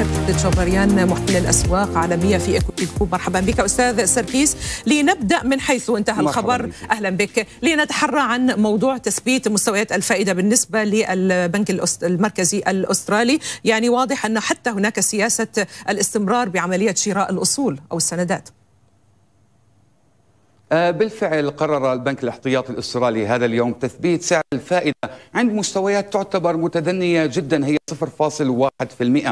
سركيس تشوبريان محلل الاسواق عالميه في ايكوب مرحبا بك استاذ سركيس لنبدا من حيث انتهى الخبر بيك. اهلا بك لنتحرى عن موضوع تثبيت مستويات الفائده بالنسبه للبنك المركزي الاسترالي يعني واضح ان حتى هناك سياسه الاستمرار بعمليه شراء الاصول او السندات آه، بالفعل قرر البنك الاحتياطي الاسترالي هذا اليوم تثبيت سعر الفائده عند مستويات تعتبر متدنيه جدا هي 0.1%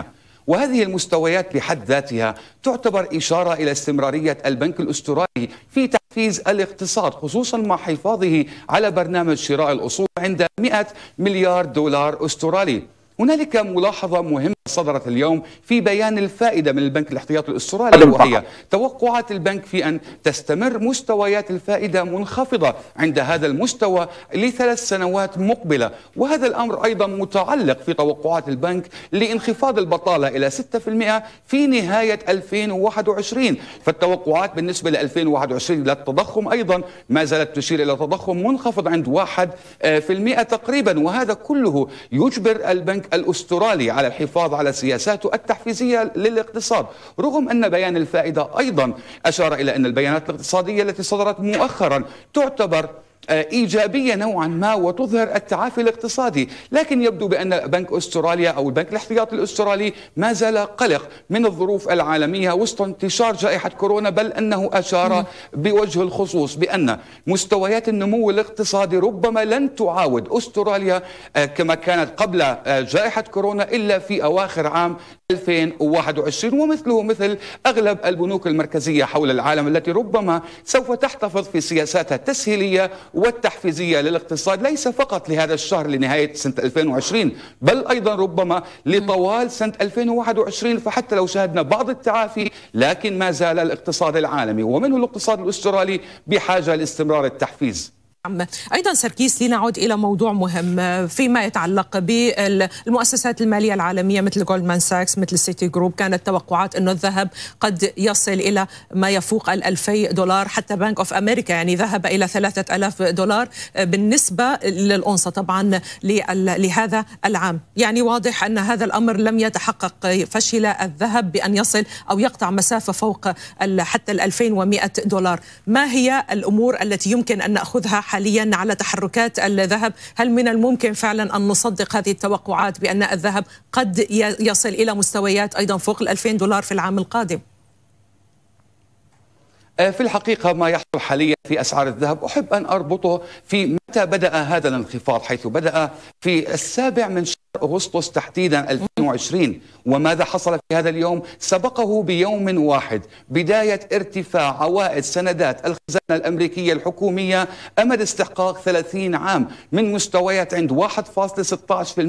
وهذه المستويات بحد ذاتها تعتبر إشارة إلى استمرارية البنك الأسترالي في تحفيز الاقتصاد خصوصا مع حفاظه على برنامج شراء الأصول عند 100 مليار دولار أسترالي هنالك ملاحظة مهمة صدرت اليوم في بيان الفائدة من البنك الاحتياطي الاسترالي وهي توقعات البنك في أن تستمر مستويات الفائدة منخفضة عند هذا المستوى لثلاث سنوات مقبلة وهذا الأمر أيضا متعلق في توقعات البنك لانخفاض البطالة إلى 6% في نهاية 2021 فالتوقعات بالنسبة ل 2021 للتضخم أيضا ما زالت تشير إلى تضخم منخفض عند 1% تقريبا وهذا كله يجبر البنك الاسترالي على الحفاظ على سياساته التحفيزية للاقتصاد رغم أن بيان الفائدة أيضا أشار إلى أن البيانات الاقتصادية التي صدرت مؤخرا تعتبر إيجابية نوعا ما وتظهر التعافي الاقتصادي لكن يبدو بأن بنك أستراليا أو البنك الاحتياطي الأسترالي ما زال قلق من الظروف العالمية وسط انتشار جائحة كورونا بل أنه أشار بوجه الخصوص بأن مستويات النمو الاقتصادي ربما لن تعاود أستراليا آه، كما كانت قبل آه، جائحة كورونا إلا في أواخر عام 2021 ومثله مثل أغلب البنوك المركزية حول العالم التي ربما سوف تحتفظ في سياساتها التسهيلية والتحفيزية للاقتصاد ليس فقط لهذا الشهر لنهاية سنة 2020 بل أيضا ربما لطوال سنة 2021 فحتى لو شاهدنا بعض التعافي لكن ما زال الاقتصاد العالمي ومنه الاقتصاد الأسترالي بحاجة لاستمرار التحفيز نعم. أيضا سركيس لنعود إلى موضوع مهم فيما يتعلق بالمؤسسات المالية العالمية مثل جولدمان ساكس مثل سيتي جروب كانت توقعات أنه الذهب قد يصل إلى ما يفوق ال 2000 دولار حتى بنك أوف أمريكا يعني ذهب إلى 3000 دولار بالنسبة للأونصة طبعا لهذا العام يعني واضح أن هذا الأمر لم يتحقق فشل الذهب بأن يصل أو يقطع مسافة فوق حتى ال 2100 دولار ما هي الأمور التي يمكن أن نأخذها حاليا حاليا على تحركات الذهب هل من الممكن فعلا أن نصدق هذه التوقعات بأن الذهب قد يصل إلى مستويات أيضا فوق الألفين دولار في العام القادم آه، في الحقيقة ما يحصل حاليا في أسعار الذهب أحب أن أربطه في متى بدأ هذا الانخفاض حيث بدأ في السابع من شهر أغسطس تحديدا 2020 وماذا حصل في هذا اليوم سبقه بيوم واحد بداية ارتفاع عوائد سندات الخزانة الأمريكية الحكومية أمد استحقاق 30 عام من مستويات عند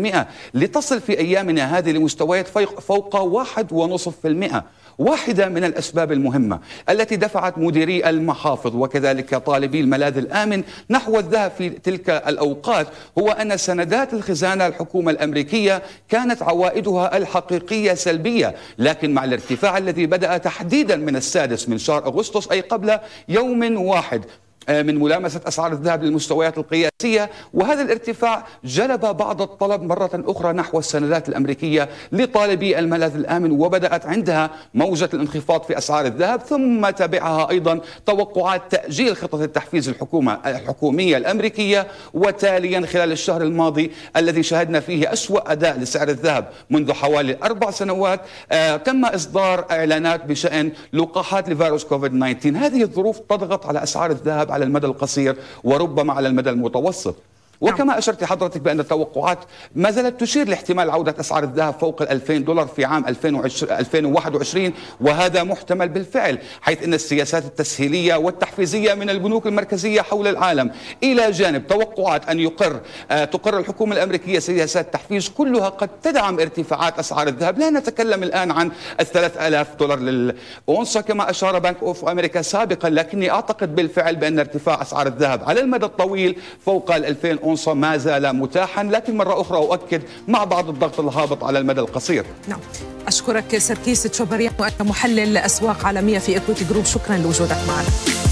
1.16% لتصل في أيامنا هذه لمستويات فوق 1.5% واحدة من الأسباب المهمة التي دفعت مديري المحافظ وكذلك طالبي الملاذ الآمن نحو الذهب في تلك الأوقات هو أن سندات الخزانة الحكومة الأمريكية الأمريكية كانت عوائدها الحقيقية سلبية لكن مع الارتفاع الذي بدأ تحديدا من السادس من شهر أغسطس أي قبل يوم واحد آه، من ملامسة أسعار الذهب للمستويات القياسية وهذا الارتفاع جلب بعض الطلب مرة أخرى نحو السندات الأمريكية لطالبي الملاذ الآمن وبدأت عندها موجة الانخفاض في أسعار الذهب ثم تبعها أيضا توقعات تأجيل خطة التحفيز الحكومة الحكومية الأمريكية وتاليا خلال الشهر الماضي الذي شهدنا فيه أسوأ أداء لسعر الذهب منذ حوالي أربع سنوات آه، تم إصدار إعلانات بشأن لقاحات لفيروس كوفيد 19 هذه الظروف تضغط على أسعار الذهب على المدى القصير وربما على المدى المتوسط نعم. وكما أشرت حضرتك بأن التوقعات ما زالت تشير لاحتمال عودة أسعار الذهب فوق ال 2000 دولار في عام 2021 وهذا محتمل بالفعل حيث أن السياسات التسهيلية والتحفيزية من البنوك المركزية حول العالم إلى جانب توقعات أن يقر آه، تقر الحكومة الأمريكية سياسات تحفيز كلها قد تدعم ارتفاعات أسعار الذهب لا نتكلم الآن عن ال 3000 دولار للأونصة كما أشار بنك أوف أمريكا سابقا لكني أعتقد بالفعل بأن ارتفاع أسعار الذهب على المدى الطويل فوق ال 2000 القنصة ما زال متاحا لكن مرة أخرى أؤكد مع بعض الضغط الهابط على المدى القصير نعم أشكرك سركيس تشوبريان محلل أسواق عالمية في إكويتي جروب شكرا لوجودك معنا